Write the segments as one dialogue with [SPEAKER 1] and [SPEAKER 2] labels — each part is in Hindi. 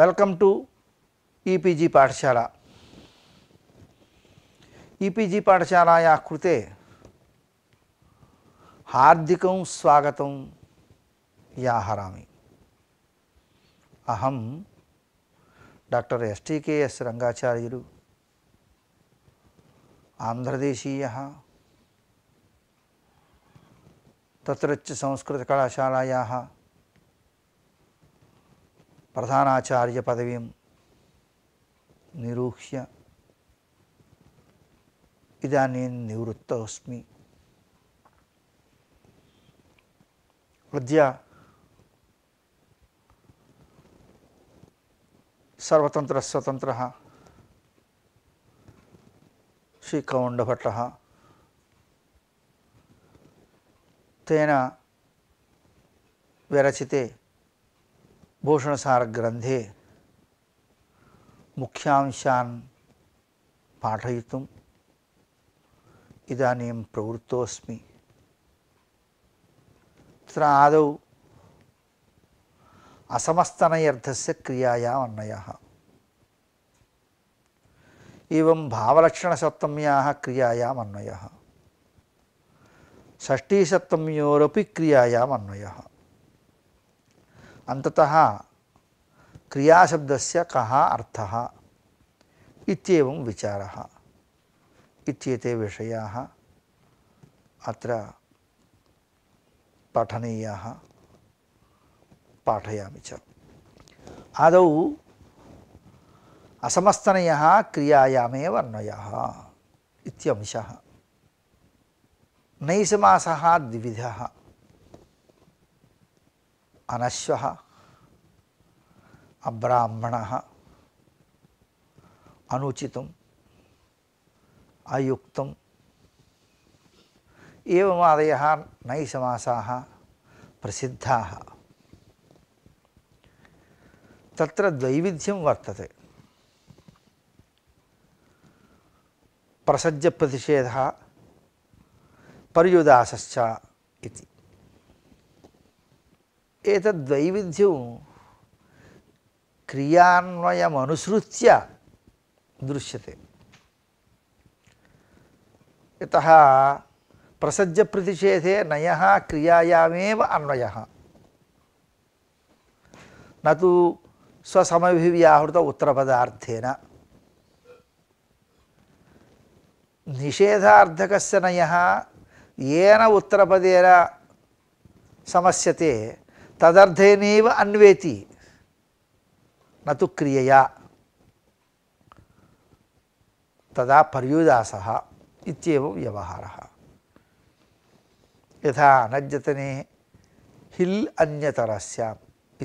[SPEAKER 1] welcome to EPG Pathshala EPG Pathshala कृते हार्दिकं स्वागतं याहरामि अहम डॉक्टर एस टी के रंगाचार्य आंध्रदेशीय तत्र संस्कृत कलाशाला ప్రధానాచార్య పదవీం నిరూహ్య ఇదానీ నివృత్తోస్మి విద్య సర్వతంత్ర స్వతంత్ర శ్రీ శ్రీకౌండభట్ట తేన విరచితే भूषणसारग्रन्थे मुख्यांशान् पाठयितुम् इदानीं प्रवृत्तोऽस्मि तत्र आदौ असमस्तनयर्थस्य क्रियायाम् अन्वयः एवं भावलक्षणसप्तम्याः क्रियायाम् अन्वयः षष्ठीसप्तम्योरपि क्रियायाम् अन्वयः अंततः क्रियाशब्दस्य कः अर्थः इत्येवं विचारः इत्येते विषयाः अत्र पठनीयाः पाठयामि च आदौ असमस्तनयः क्रियायामेव अन्वयः इत्यंशः नैषमासः द्विविधः अनश्वः अब्राह्मण अनुचित अयुक्त एवमादय नैसमासा प्रसिद्धा तत्र दैविध्यम वर्तते प्रतिषेध पर्युदासश्च एक दैविध्यम ක්‍රියාන්වයම අනුසෘත්‍ය දෘශ්‍යතේ එතහ ප්‍රසජ්‍ය ප්‍රතිශේධේ නයහ ක්‍රියායාමේව අන්වයහ නතු ස්වසමවිව්‍යාහෘත උත්තරපදාර්ථේන නිෂේධාර්ධකස්ස නයහ යේන උත්තරපදේන සමස්යතේ තදර්ථේනේව අන්වේති न तो क्रियया तदा पर्युदासः व्यवहार व्यवहारः यथा अनद्यतने हिल् अन्यतरस्याम्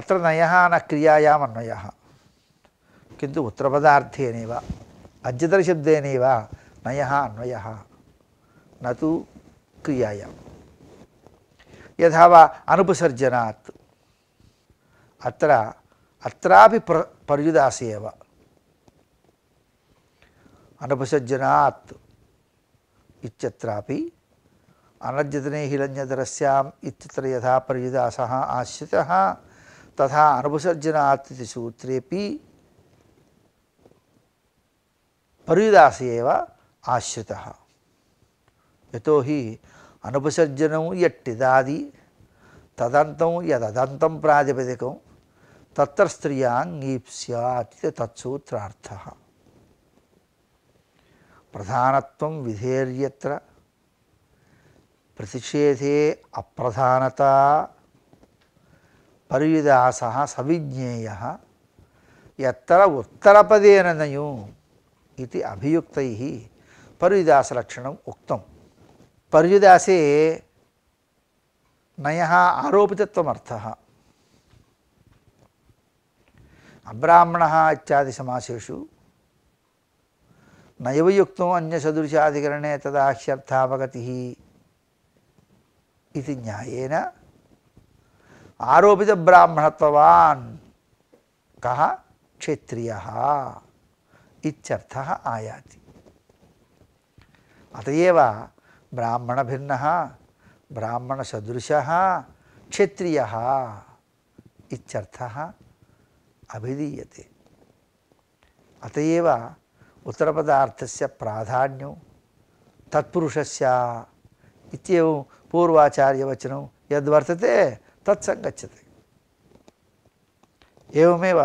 [SPEAKER 1] अत्र नयः न क्रियायाम् अन्वयः किन्तु उत्तरपदार्थेनैव अद्यतनशब्देनैव नयः अन्वयः न तु क्रियायां यथा वा अत्र अत्रापि प्र पर्युदासि एव अनपसज्जनात् इत्यत्रापि अनर्जतने हि इत्यत्र यथा पर्युदासः आश्रितः तथा अनुपसर्जनात् इति सूत्रेपि पर्युदास एव आश्रितः यतोहि अनुपसर्जनं यट्टिदादि तदन्तं यददन्तं प्रातिपदिकं తత్ర స్త్రియాంగీప్స్యాత్ తత్సూత్రార్థ ప్రధానత్వం విధేర్యత్ర ప్రతిషేధే అప్రధానత పరివిదాస సవిజ్ఞేయ ఎత్తర ఉత్తరపదేన నయు ఇది అభియుక్తై పరివిదాస లక్షణం ఉక్తం పరివిదాసే నయ ఆరోపితత్వమర్థ అబ్రాహ్మణ ఇత్యాది సమాసేషు నయవయుక్తం అన్యసదృశాధికరణే తదాహ్యర్థావగతి ఇది న్యాయేన ఆరోపిత బ్రాహ్మణత్వవాన్ కహ క్షత్రియ ఇత్యర్థ ఆయాతి అతయేవ బ్రాహ్మణభిన్న బ్రాహ్మణసదృశ క్షత్రియ ఇత్యర్థ अभिधीयते अत एव से प्राधान्यं तत्ष से पूर्वाचार्यवचन यद्वर्तते तत्सङ्गच्छते एवमेव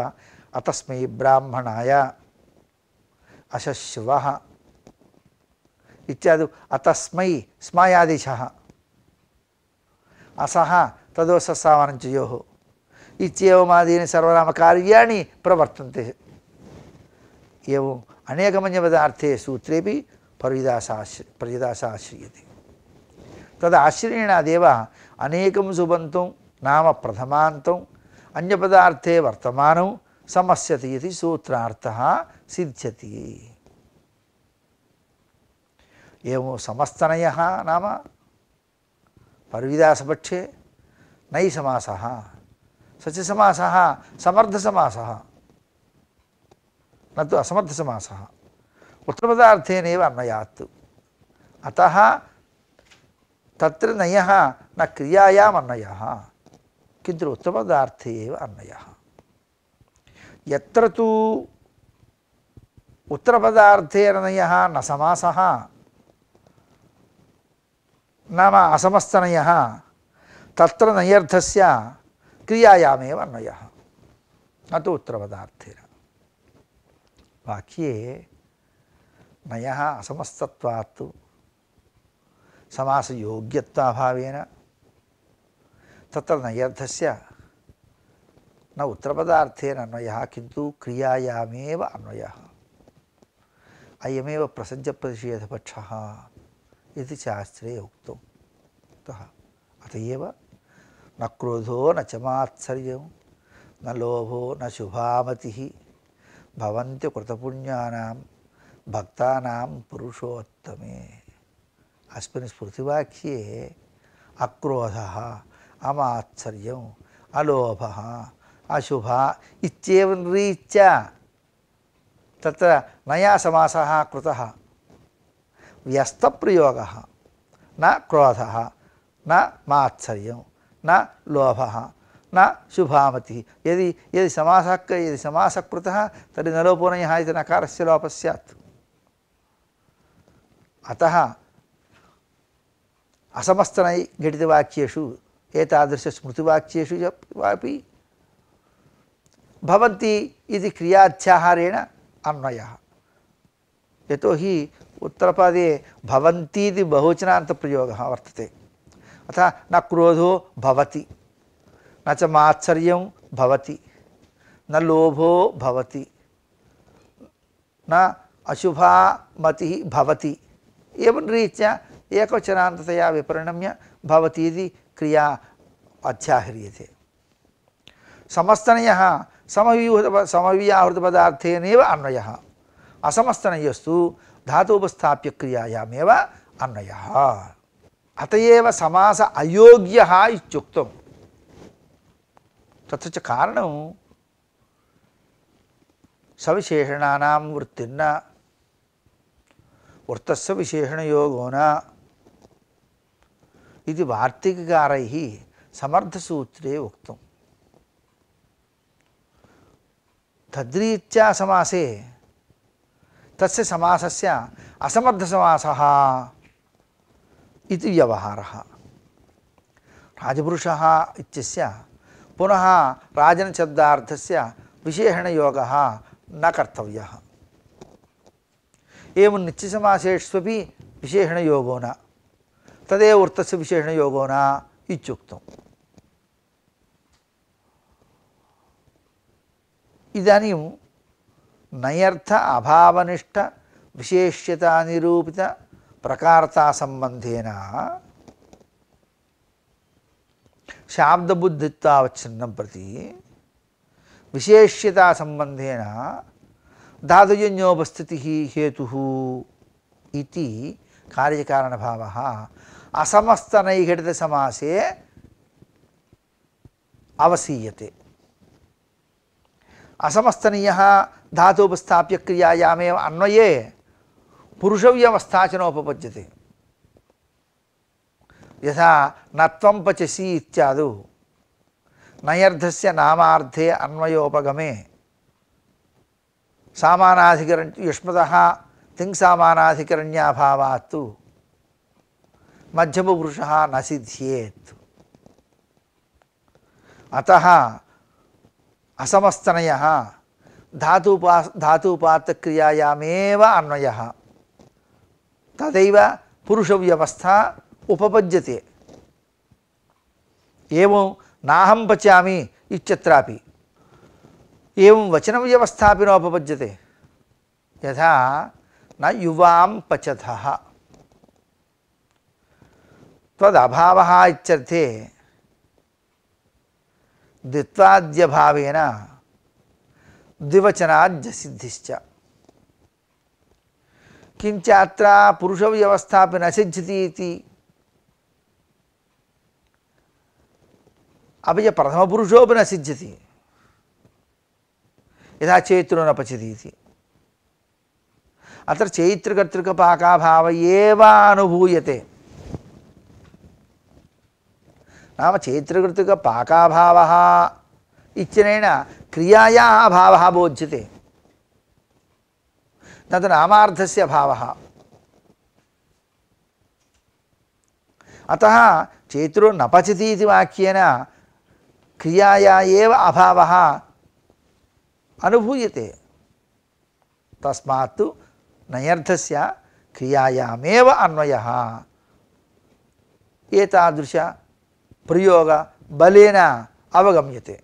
[SPEAKER 1] अतस्मै ब्राह्मणाय अशश्वः इत्यादि अतस्मै स्मायादिशः असः तदोससावनञ्चयोः ఇచ్చేవమాదీని సర్వనామకార్యాన్ని ప్రవర్తంతే ఏవం అనేకమన్యపదార్థే సూత్రేపి పరిదాసాశ్ర పరిదాసాశ్రీయతే తదాశ్రయేణాదేవ అనేకం సుబంతం నామ ప్రథమాంతం అన్యపదార్థే వర్తమానం సమస్యతి ఇది సూత్రార్థ సిద్ధ్యతి ఏమో సమస్తనయ నామ పరివిదాసపక్షే నై సమాస சச்சி சமாசா சமர்த்த சமாசா நத்து அசமர்த்த சமாசா உத்தரபதார்த்தேனேவ அன்னயாத்து அத்த தத்திர நய ந கிரியாயாம் அன்னயா கிந்து உத்தரபதார்த்தே அன்னயா அன்வய எத்திர தூ உத்தரபதார்த்தேனய ந சமாசா நாம அசமஸ்தனய தத்திர நயர்த்தஸ்ய क्रियायामे अन्वय न तो उत्तरपदार्थेन वाक्ये नय असमस्तत्वात् समासयोग्यत्वाभावेन तत्र नयर्थस्य न उत्तरपदार्थेन अन्वयः किन्तु क्रियायामेव अन्वयः अयमेव प्रसञ्जप्रतिषेधपक्षः इति शास्त्रे उक्तम् अतः अत एव न क्रोधो न च मात्सर्य न लोभो न शुभामति भवन्ति कृतपुण्यानां भक्तानां पुरुषोत्तमे अस्मिन् स्मृतिवाक्ये अक्रोधः अमात्सर्यम् अलोभः अशुभः इत्येवं रीत्या तत्र नया समासः कृतः व्यस्तप्रयोगः न क्रोधः न मात्सर्यम् न लोभ न शुभामति यदि यदि समासः यदि समासः तरी तर्हि नकार से लोप सैत् स्यात् अतः असमस्तनै घटितवाक्येषु एतादृशस्मृतिवाक्येषु अपि भवन्ति अन्वय क्रियाध्याहारेण अन्वयः यतोहि उत्तरपदे भवन्तीति बहुवचनान्तप्रयोगः वर्तते अतः न क्रोधो भवति न च मात्सर्यं भवति न लोभो भवति न अशुभा मति भवति एवं रीत्या एकवचनान्ततया विपरिणम्य भवति इति क्रिया अध्याह्रियते समस्तनयः समव्यूहृत समव्याहृतपदार्थेनैव अन्वयः असमस्तनयस्तु धातुपस्थाप्य अन्वयः అతయేవ సమాస అయోగ్య ఇత్యుక్తం తత్ర చ కారణం సవిశేషణానాం వృత్తిన్న వృత్తస్య విశేషణయోగోన ఇది వార్తికకారై సమర్థసూత్రే ఉక్తం తద్రీత్యా సమాసే తస్య సమాసస్య అసమర్థ సమాసః इति व्यवहारः राजपुरुषः इत्यस्य पुनः राजनशब्दार्थस्य विशेषणयोगः न कर्तव्यः एवं नित्यसमासेष्वपि विशेषणयोगो न तदेव वृत्तस्य विशेषणयोगो न इत्युक्तम् इदानीं नयर्थ अभावनिष्ठ प्रकारता संबंधेन शाब्दबुद्धिवच्छिन्न प्रति विशेष्यता संबंधेन धातुजन्योपस्थित हेतु कार्यकारण भाव असमस्तनघटित समासे अवसीयते असमस्तनीय धातुपस्थाप्य क्रियायामेव अन्वये पुरुषव्यवस्थाचनोपपद्यते यथा नत्वं पचसि इत्यादु नयर्धस्य नामार्थे अन्वयोपगमे सामानाधिकरण युष्मतः तिङ्सामानाधिकरण्याभावात्तु न सिध्ये अतः असमस्तनयः धातुपा धातुपातक्रियायामेव अन्वयः तदैव पुरुषव्यवस्था उपपद्यते एवं नाहं पचामि इत्यत्रापि एवं वचनव्यवस्थापि नोपपद्यते यथा न युवां पचत तदभावः इत्यर्थे द्वित्वाद्यभावेन द्विवचनाद्यसिद्धिश्च కించాత్ర పురుష వ్యవస్థాపి నశించతి ఇది అభయ ప్రథమపురుషోపి నశించతి యథా చైత్రో నపచతి ఇది అత్ర చైత్రకర్తృక పాకాభావ అనుభూయతే నామ చైత్రకర్తృక పాకాభావ ఇచ్చిన క్రియాయా భావ బోధ్యతే तद् नामार्थस्य भावः अतः चेतुर् न पचति इति वाक्येन क्रियाया एव अभावः अनुभूयते तस्मात् नयर्थस्य क्रियायामेव अन्वयः एतादृशप्रयोगबलेन अवगम्यते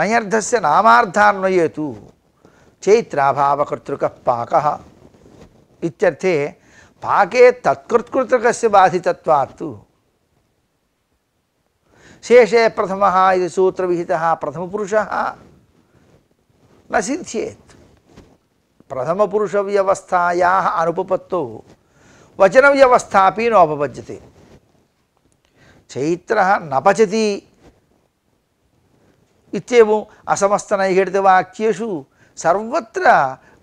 [SPEAKER 1] नयर्थस्य नामार्थान्वये तु चैत्राभावकर्तृकः पाकः इत्यर्थे पाके तत्कृत्कृतृकस्य बाधितत्वात् शेषे प्रथमः इति सूत्रविहितः प्रथमपुरुषः न सिद्ध्येत् प्रथमपुरुषव्यवस्थायाः अनुपपत्तौ वचनव्यवस्थापि नोपपद्यते चैत्र न पचती इत्येवम् असमस्तनैघटितवाक्येषु सर्वत्र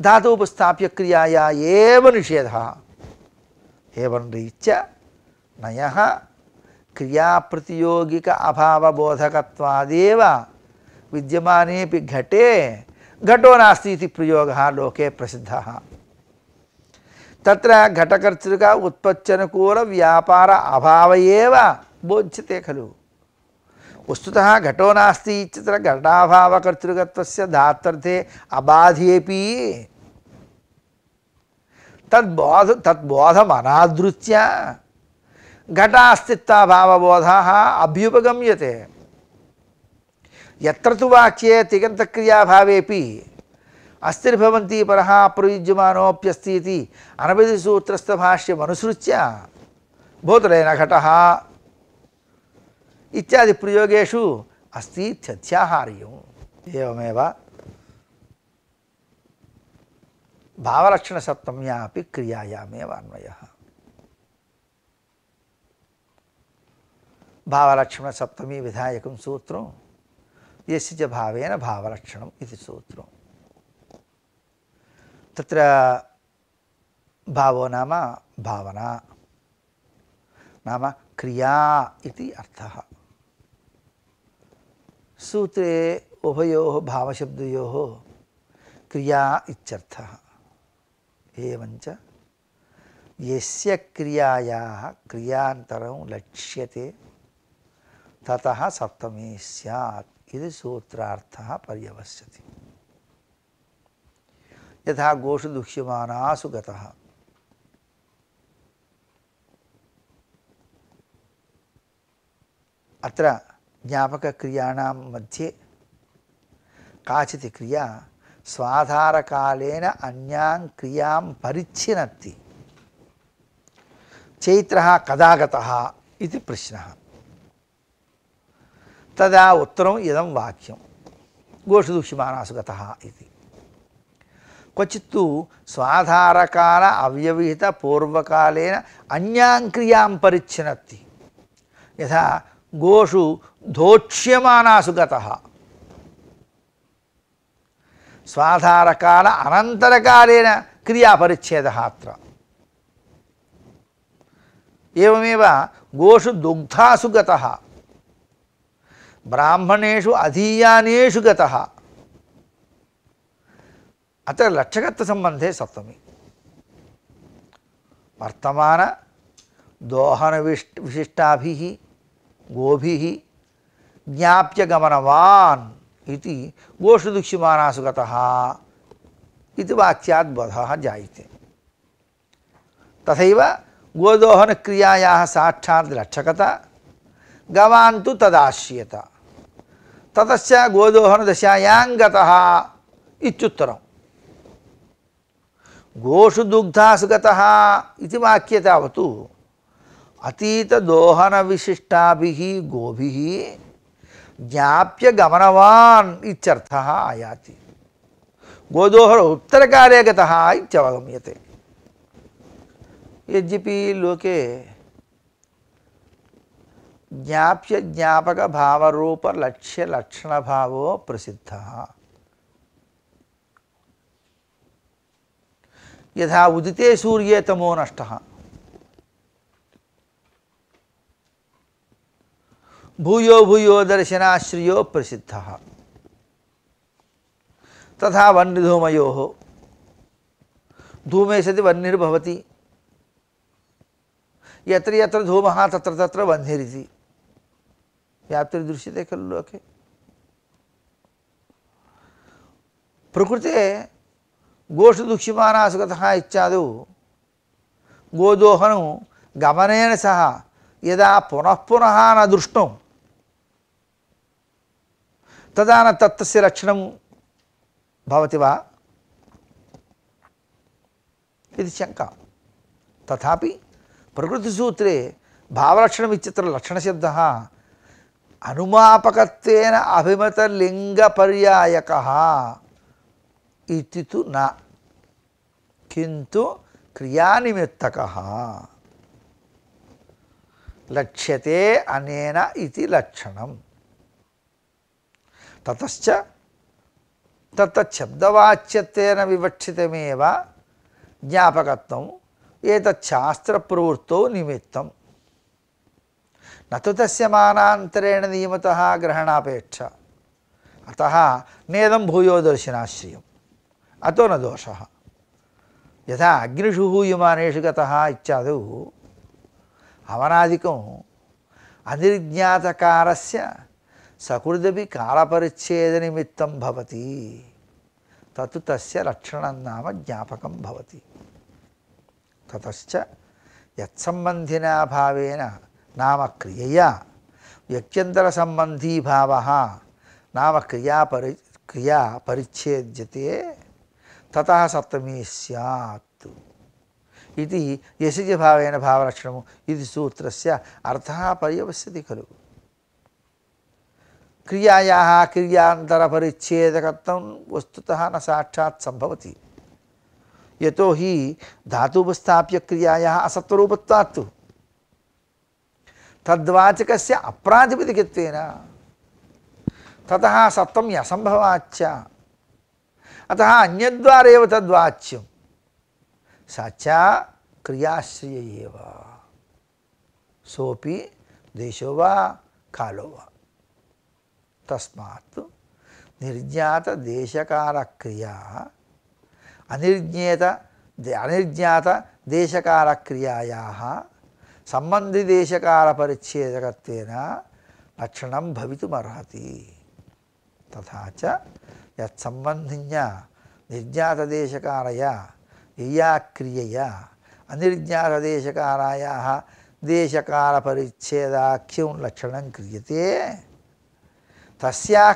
[SPEAKER 1] धातुपस्थाप्यक्रियाया एव निषेधः एवन्रीत्य नयः क्रियाप्रतियोगिक अभावबोधकत्वादेव विद्यमानेऽपि घटे घटो नास्ति इति प्रयोगः लोके प्रसिद्धः तत्र घटकर्तृक उत्पत्यनुकूलव्यापार अभाव एव बोध्यते खलु వస్తుత ఘటో నాస్తి ఇచ్చత్ర ఘటాభావకర్తృకత్వస్య ధాత్వర్ధే అబాధేపి తద్బోధ తద్బోధమనాదృత్య ఘటాస్థిత్వాభావబోధ అభ్యుపగమ్యతే ఎత్ర వాక్యే తిగంతక్రియాభావేపి అస్థిర్భవంతి పర ప్రయుజ్యమానోప్యస్తి అనపది సూత్రస్థ భాష్యమనుసృత్య భూతలైన ఘట इत्यादि प्रयोगेषु अस्ति इत्यध्याहार्यम् एवमेव भावलक्षणसप्तम्या अपि क्रियायामेव अन्वयः भावलक्षणसप्तमी विधायकं सूत्रं यस्य च भावेन भावलक्षणम् इति सूत्रं तत्र भावो नाम भावना नाम क्रिया इति अर्थः सूत्रे उभयो भावशब्दयो क्रिया इत्यर्थः एवञ्च यस्य क्रियायाः क्रियान्तरं लक्ष्यते ततः सप्तमी स्यात् इति सूत्रार्थः पर्यवस्यति यथा गोषु दुह्यमानासु गतः अत्र జ్ఞాపకక్రియాణం మధ్యే కాచిత్ క్రియా స్వాధారకాలేన అన్యాం క్రియాం పరిచ్ఛినత్తి చైత్ర కదాగత ఇది ప్రశ్న తదా ఉత్తరం ఇదం వాక్యం గోషుదూషిమానాసుగత ఇది క్వచిత్తు స్వాధారకాల అవ్యవహిత పూర్వకాలేన అన్యాం క్రియాం పరిచ్ఛినత్తి యథా గోషు దోక్ష్యమానాసుగత స్వాధారకాల అనంతరకాలేన క్రియాపరిచ్ఛేద అత్ర ఏమేవ గోషు దుగ్ధాసు గత బ్రాహ్మణేషు అధీయానేషు గత అత్ర లక్షకత్వ సంబంధే సప్తమి వర్తమాన దోహన విశిష్టాభి గోభి ज्ञाप्य गमनवान् इति गोषुदुक्षिमानासु गतः इति वाक्यात् जायते तथा गोदोहन क्रिया लक्षकता गवां तो तदाश्रियत तत गोदोहन गतः गोषु दुग्धासु गतः इति वाक्ये ज्ञाप्य गमनवान् इत्यर्थः आयाति गोदोहरो उत्तर कार्य गवगम्य यद्यपि लोके ज्ञाप्य ज्ञापक भाव रूप लक्ष्य लक्षण भाव प्रसिद्ध यहाँ उदिते सूर्य तमो नष्टः भूयो भूयो दर्शनाश्रियो प्रसिद्ध तथा वन्यधूमयो धूमे सति वह्निर्भवति यत्र यत्र धूमः तत्र तत्र वह्निरिति व्याप्तिर्दृश्यते खलु लोके प्रकृते गोष्ठदुक्षिमाना सुगतः इत्यादौ गोदोहनु गमनेन सह यदा पुनः पुनः न दृष्टौ తదాన తత్వస్య రక్షణం భవతి వా ఇది శంక తథాపి ప్రకృతి ప్రకృతిసూత్రే భావరక్షణం ఇచ్చత్ర లక్షణశబ్ద అనుమాపకత్వేన అభిమత లింగ పర్యాయక ఇది తు నా కింద క్రియానిమిత్తక లక్ష్యతే అనేన ఇది లక్షణం తతశ్చ తబ్దవాచ్యతేన వివక్షితమేవ జ్ఞాపకత్వం ప్రవృత్తో నిమిత్తం నతు తస్యమానాంతరేణ నియమత గ్రహణాపేక్ష అత నేదం భూయో దర్శనాశ్రయం అతో నోష యథా అగ్నిషు హూయమానేషు గత ఇత్యాదు అవనాదికం అనిర్జ్ఞాతకారస్య సకృదపి కాలపరిచ్ఛేద నిమిత్తం భవతి తత్తు తస్య లక్షణం నామ జ్ఞాపకం భవతి తతశ్చ యత్సంబంధిన భావేన నామక్రియయా వ్యక్త్యంతర సంబంధీ భావ నామక్రియా పరి క్రియా పరిచ్ఛేద్యతే తత సప్తమీ సత్ ఇది యశజ భావైన భావలక్షణము ఇది సూత్రస్య అర్థ పర్యవశ్యతి కలుగు क्रियायाः क्रियान्तरपरिच्छेदकत्वं वस्तुतः न साक्षात् ही धातु धातुपस्थाप्य क्रियायाः असत्त्वरूपत्वात् तद्वाचकस्य अप्रातिपदिकत्वेन ततः सत्त्वं असम्भवाच्च अतः अन्यद्वारेव तद्वाच्यं सा च क्रियाश्रय एव सोपि देशो वा कालो वा తస్మాత్ నిర్జాత దేశకార క్రియ అనిర్జ్ఞేత అనిర్జ్ఞాత దేశకార క్రియాయా సంబంధి దేశకార పరిచ్ఛేదకత్వేన లక్షణం భవితుమర్హతి తథాచ యత్సంబంధిన్య నిర్జ్ఞాతదేశకారయ యయా అనిర్జాత దేశకారాయా దేశకార పరిచ్ఛేదాఖ్యం లక్షణం క్రియతే तस्या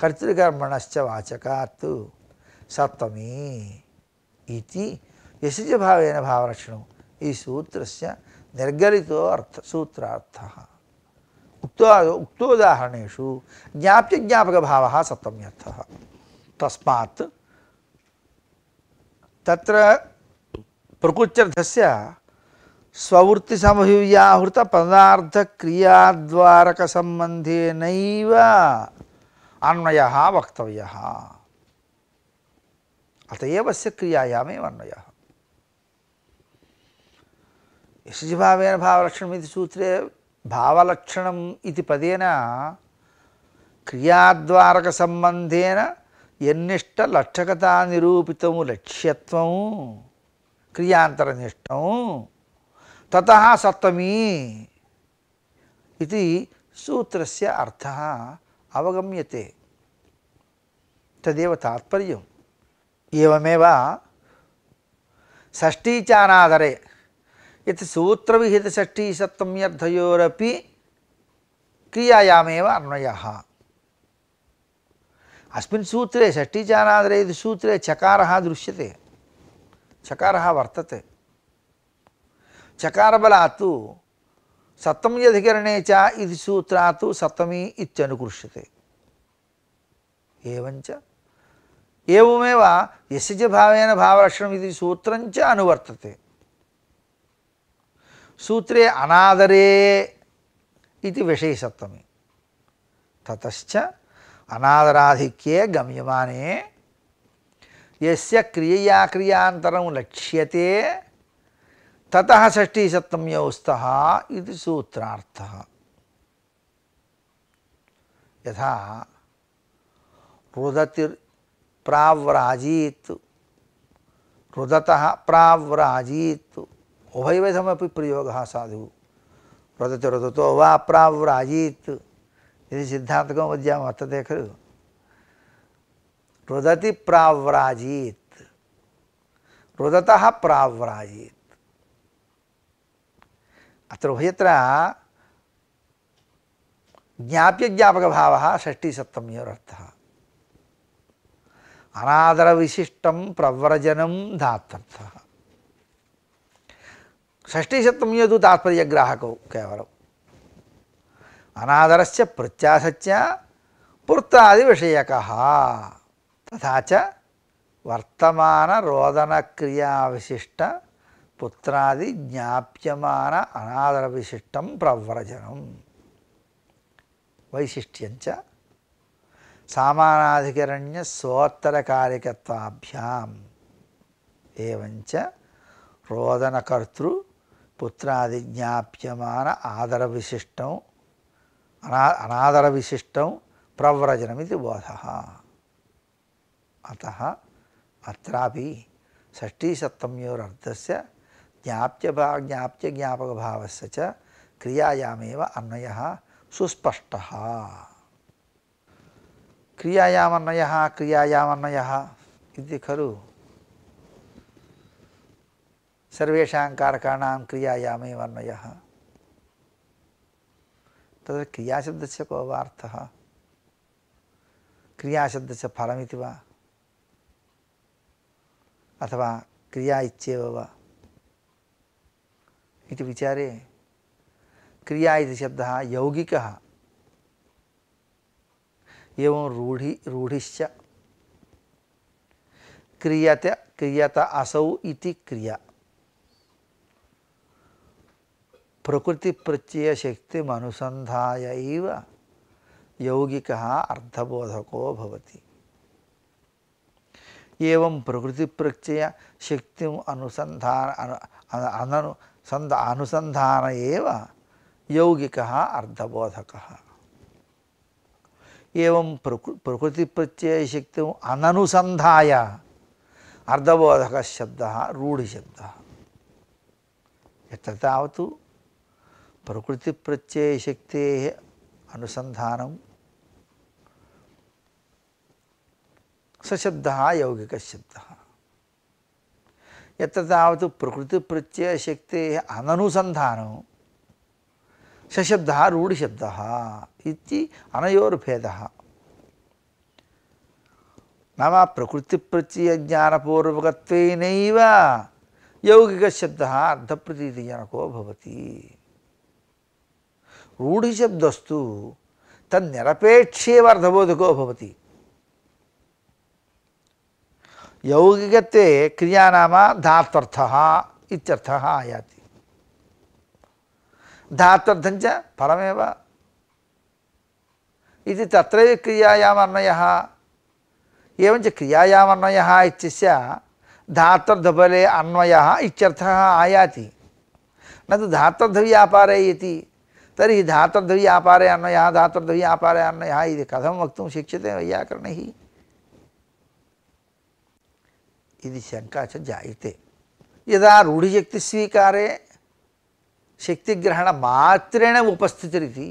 [SPEAKER 1] कर्तृकर्मणश्च वाचकात् सप्तमी इति यशजभावेन भावरक्षणम् सूत्र से निर्गलितो अर्थ उक्त सूत्रार्थः उक्तो उक्तोदाहरणेषु ज्ञाप्यज्ञापकभावः सप्तम्यर्थः तस्मात् तत्र से స్వవృత్తి సమభివ్యాహృత పదార్థ క్రియాద్వారక సంబంధేనైవ అన్వయ వక్తవ్య అతయవస్య క్రియాయామే అన్వయ యశజీభావేన భావలక్షణం ఇది సూత్రే భావలక్షణం ఇది పదేన క్రియాద్వారక సంబంధేన ఎన్నిష్ట లక్షకతా నిరూపితము లక్ష్యత్వము క్రియాంతరనిష్టము ततः सप्तमी इति सूत्रस्य अर्थः अवगम्यते तदेव तात्पर्यम् एवमेव षष्ठीचानादरे यत् सूत्रविहितषष्ठीसप्तम्यर्थयोरपि क्रियायामेव अन्वयः अस्मिन् सूत्रे षष्ठीचानादरे इति सूत्रे चकारः दृश्यते चकारः वर्तते చకారబలాత్తు సప్తమ్యధికరణే చ ఇది సూత్రాత్తు సప్తమీ ఇత్యనుకృష్యతే ఏవంచ ఏమేవ యశజ భావేన భావలక్షణం ఇది సూత్రంచ అనువర్తతే సూత్రే అనాదరే ఇది విషయ సప్తమి తతశ్చ అనాదరాధిక్యే గమ్యమానే ఎస్య క్రియయాక్రియాంతరం లక్ష్యతే ततः षष्ठी सप्तम्यौस्तः इति सूत्रार्थः यथा रुदतिर्प्राव्राजीत् रुदतः प्राव्राजीत् उभयविधमपि प्रयोगः साधु रुदति रुदतो वा प्राव्राजीत् यदि सिद्धान्तकौमुद्यां वर्तते खलु रुदति प्राव्राजीत् रुदतः प्राव्राजीत् అత్రభయత్ర జ్ఞాప్యజ్ఞాపకభావ షష్ఠీసప్తమ్యోరర్థ అనాదర విశిష్టం ప్రవ్రజనం దాత్తర్థ షష్ఠీసప్తమ్యోదు తాత్పర్యగ్రాహకవు కేవలం అనాదరస్య ప్రత్యాశ పుర్తాది విషయక తథా వర్తమాన రోదనక్రియా విశిష్ట పుత్రాది జ్ఞాప్యమాన అనాదర విశిష్టం ప్రవ్రజనం వైశిష్ట్యంచ సామానాధికరణ్య సోత్తరకారికత్వాభ్యాం ఏవంచ రోదనకర్తృ పుత్రాది జ్ఞాప్యమాన ఆదర విశిష్టం అనా అనాదర విశిష్టం ప్రవ్రజనమితి బోధ అత అత్రీ షష్ఠీసప్తమ్యోరర్ధస్య ज्ञाप्य भाव ज्ञाप्य ज्ञापक भाव से च क्रियायामेव अन्वय सुस्पष्ट क्रियायामन्वय क्रियायामन्वय इति खलु सर्वेषां कारकाणां क्रियायामेव अन्वयः तत्र क्रियाशब्दस्य को वा अर्थः क्रियाशब्दस्य फलमिति वा अथवा क्रिया इत्येव वा इति विचारे क्रिया इति शब्द यौगिक एवं रूढ़ि रूढ़िश्च क्रियते क्रियत असौ इति क्रिया प्रकृति प्रत्यय शक्ति अनुसंधाय यौगिक अर्धबोधको भवति ఏం ప్రకృతి ప్రత్యయ శక్తి అనుసంధాన అనను సంధ అనుసంధాన ఏవ యౌగిక అర్థబోధక ఏం ప్రకృ ప్రకృతి ప్రత్యయ శక్తి అననుసంధాయ అర్థబోధక శబ్ద రూఢి శబ్ద ఎత్తావత్ ప్రకృతి ప్రత్యయ శక్తే అనుసంధానం ಸಶಬ್ದ ಯೌಗಿಕ ಶಬ್ದ ಯತ್ರ ಪ್ರಕೃತಿ ಪ್ರತ್ಯಯ ಶಕ್ತಿ ಅನನುಸಂಧಾನ ಸಶಬ್ದ ರೂಢಿಶಬ್ದ ಇತಿ ಅನಯೋರ್ಭೇದ ನಾಮ ಪ್ರಕೃತಿ ಪ್ರತ್ಯಯ ಜ್ಞಾನಪೂರ್ವಕತ್ವೇನೈವ ಯೌಗಿಕ ಶಬ್ದ ರೂಢಿಶಬ್ದಸ್ತು यौगिकत्वे क्रिया नाम धात्वर्थः इत्यर्थः आयाति धात्वर्थञ्च फलमेव इति तत्रैव क्रियायामन्वयः एवञ्च क्रियायामन्वयः इत्यस्य धात्वर्धबले अन्वयः इत्यर्थः आयाति न तु धात्वर्धव्यापारे इति तर्हि धात्वर्धव्यापारे अन्वयः धात्वर्धव्यापारे अन्वयः इति कथं वक्तुं शक्यते वैयाकरणैः इति शङ्का च जायते यदा रूढिशक्तिस्वीकारे शक्तिग्रहणमात्रेण उपस्थितिरिति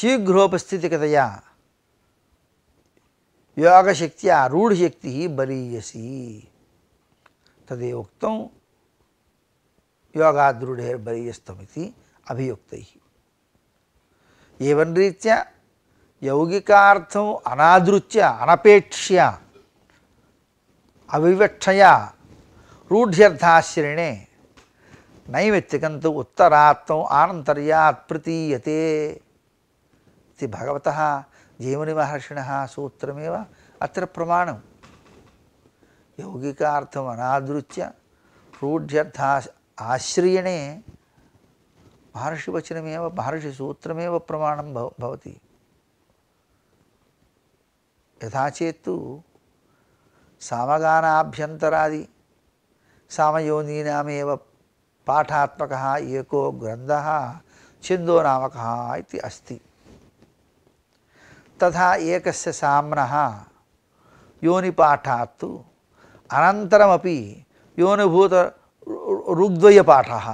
[SPEAKER 1] शीघ्रोपस्थितिकतया योगशक्त्या रूढशक्तिः बरीयसी तदेव उक्तं योगादृढैर्बरीयस्तमिति अभियुक्त एवं रीत्या यौगिकार्थम् अनादृत्य अनपेक्ष्या अविवक्षया रूढ़्यर्थाश्रिणे नैमित्तिकं तु उत्तरात्मौ आनन्तर्यात् प्रतीयते इति भगवतः सूत्रमेव अत्र प्रमाणं यौगिकार्थम् अनादृत्य रूढ्यर्था आश्रियणे महर्षिवचनमेव महर्षिसूत्रमें प्रमाण भव सामगानाभ्यन्तरादि सामयोनीनामेव पाठात्मक एको ग्रंथ छिंदो नामक अस्ति तथा एक साम्नः योनिपाठात् तु अनन्तरमपि योनिभूत ऋग्द्वयपाठः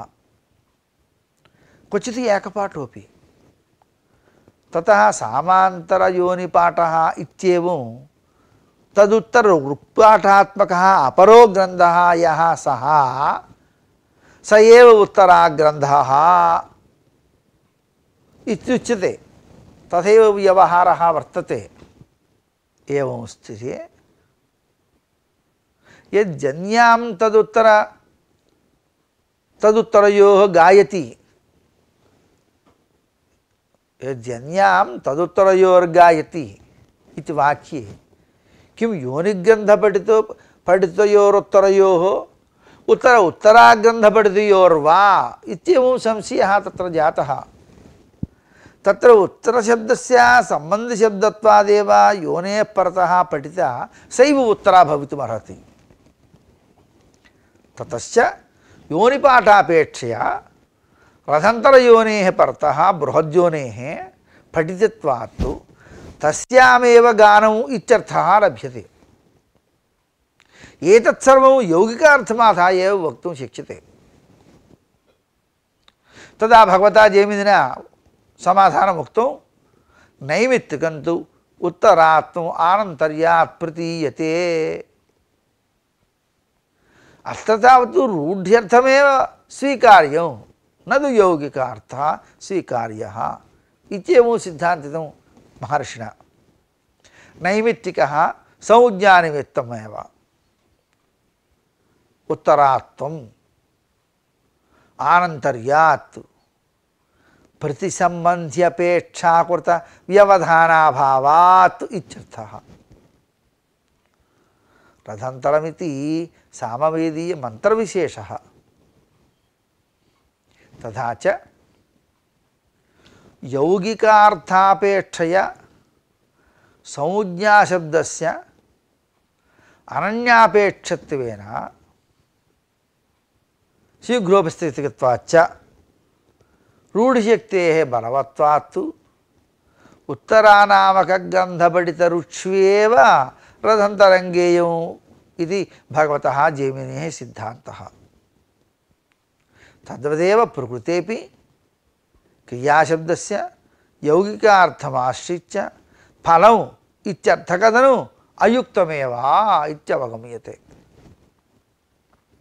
[SPEAKER 1] क्वचित् एकपाठोऽपि ततः सामान्तरयोनिपाठः इत्येवं तदुत्तर ऋक्पाठात्मक अपरो ग्रंथ यहाँ सह स उत्तरा ग्रंथ इत्युच्यते तथा व्यवहार वर्तते एवं स्थिते यज्जन्यां तदुत्तर तदुत्तरयोः गायति यज्जन्यां तदुत्तरयोर्गायति वाक्ये किं योनिग्रन्थपठितो पठितयोरुत्तरयोः उत्तर उत्तरा ग्रंथ उत्तराग्रन्थपठितयोर्वा इत्येवं संशयः तत्र जातः तत्र उत्तरशब्दस्य सम्बन्धशब्दत्वादेव योने पर पठिता सैव उत्तरा भवितुमर्हति ततश्च योनिपाठापेक्षया रथन्तरयोनेः परतः बृहद्योनेः पठितत्वात् तस्यामेव गानम् इत्यर्थः लभ्यते एतत्सर्वं यौगिकार्थमादाय एव वक्तुं शक्यते तदा भगवता जयमिदिना समाधानमुक्तौ नैमित्तिकं तु उत्तरात्म आनन्तर्यात् प्रतीयते अत्र तावत् रूढ्यर्थमेव स्वीकार्यं न तु यौगिकार्थः स्वीकार्यः इत्येवं सिद्धान्तितम् మహర్షిణ నైమిత్తిక సంజ్ఞా సౌజ్ఞానిమిత్తమేవ ఉత్తరాత్వం ఆనంతర్యాత్ ప్రతి సంబంధ్యపేక్షాకృత వ్యవధానాభావాత్ ఇత్యర్థ రథంతరమితి సామవేదీయ మంత్రవిశేష తథాచ యౌగికార్థాపేక్షయ సంజ్ఞాశబ్దస్య అనన్యాపేక్షత్వేన శీఘ్రోపస్థితికత్వాచ్చ రూఢిశక్తే బలవత్వాత్తు ఉత్తరానామకగ్రంథపఠితరుక్ష్వేవ రథంతరంగేయం ఇది భగవత జైమినే సిద్ధాంత తద్వదేవ ప్రకృతేపి క్రియాశబ్దస్ క్రియాశబ్దస్య యౌగికార్థమాశ్రిత్య ఫలం ఇత్యర్థకథను అయుక్తమేవా ఇత్యవగమ్యతే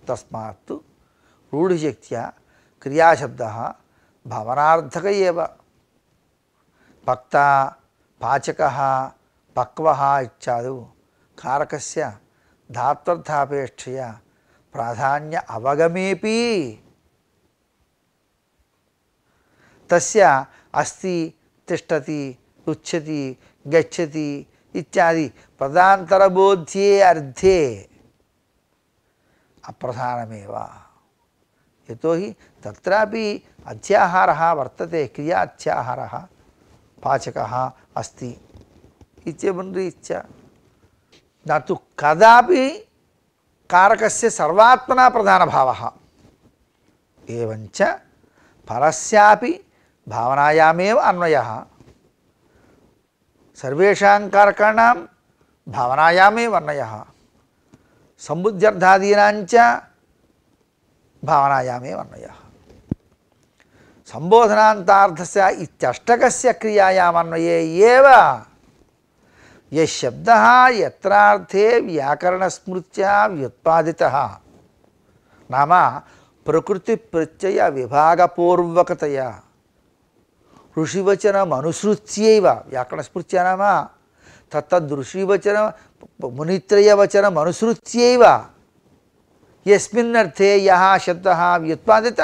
[SPEAKER 1] తస్మాత్ రూఢిశక్త్యా క్రియాశబ్ద భవనార్థక ఏవ భక్త పాచక పక్వ ఇత్యాదు కారకస్య ధాత్వర్థాపేక్ష ప్రాధాన్య అవగమేపీ तस्या अस्ति तिष्ठति उच्छति गच्छति इत्यादि प्रधानतरबोध्ये अर्थे अप्रधानमेव यतोहि तत्रापि अध्याहारः वर्तते क्रियाध्याहारः पाचकः अस्ति इत्येवन्रीत्या न तु कदापि कारकस्य सर्वात्मना प्रधानभावः एवञ्च परस्यापि भावनायामेव अन्वयः सर्वेषां कारकाणां भावनायामेव अन्वयः सम्बुद्ध्यर्थादीनाञ्च भावनायामेव अन्वयः सम्बोधनान्तार्थस्य इत्यष्टकस्य क्रियायामन्वये एव यः शब्दः यत्रार्थे व्याकरणस्मृत्या व्युत्पादितः नाम प्रकृतिप्रत्ययविभागपूर्वकतया ऋषिवचनमनुसृत्य व्याकरणस्फूर्त नाम तत्दृषिवचन मुनित्रयवचनमनुसृत्य यस्थे यहाँ शब्द व्युत्द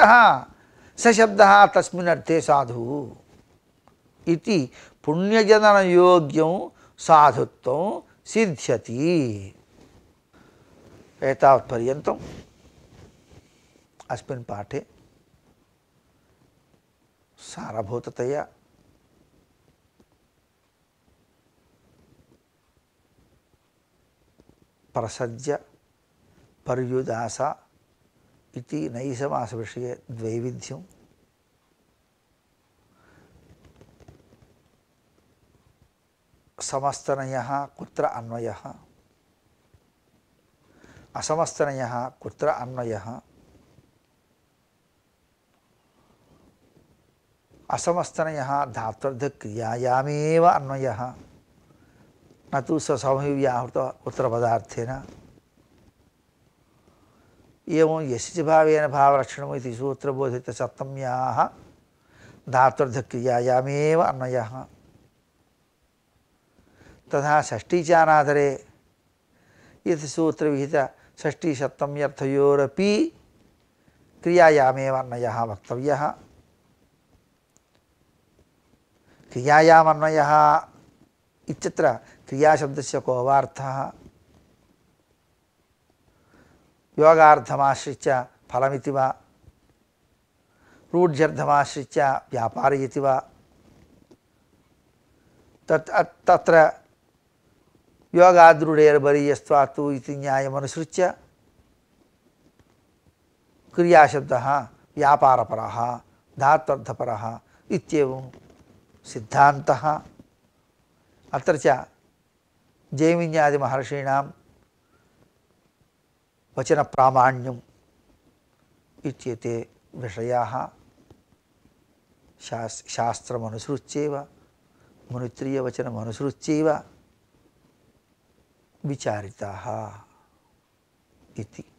[SPEAKER 1] स शब्द तस्थे साधु पुण्यजनन योग्यों साधुत्व सिद्ध्यति एतावत् अस्मिन् पाठे सारभूततया प्रसज्य पर्युदास इति विषय दैविध्यम समस्तनय कुत्र अन्वय असमस्तनय कुत्र अन्वय असमस्तनयः क्रियायामेव अन्वय न तो सौम्यव्याहृत उत्तरपदार्थेन एवं यस्य भावन भावलक्षण सूत्रबोधित सूत्रबोधितसप्तम्याः धात्वर्थक्रियायामेव अन्वय तथा विहित षष्ठी सप्तम्यर्थयोरपी क्रियायामेव अन्वय वक्तव्य क्रियायामन्वयः इत्यत्र क्रियाशब्दस्य को वा अर्थः योगार्थमाश्रित्य फलमिति वा रूढ्यर्थमाश्रित्य व्यापारयति वा तत् तत्र योगादृढेर्वरीयस्त्वात्तु सिद्धांत अत्र च वचन वचनप्रामाण्यम् इत्येते विषयाः शास् शास्त्रमनुसृत्येव मनुत्रीयवचनमनुसृत्यैव विचारिताः इति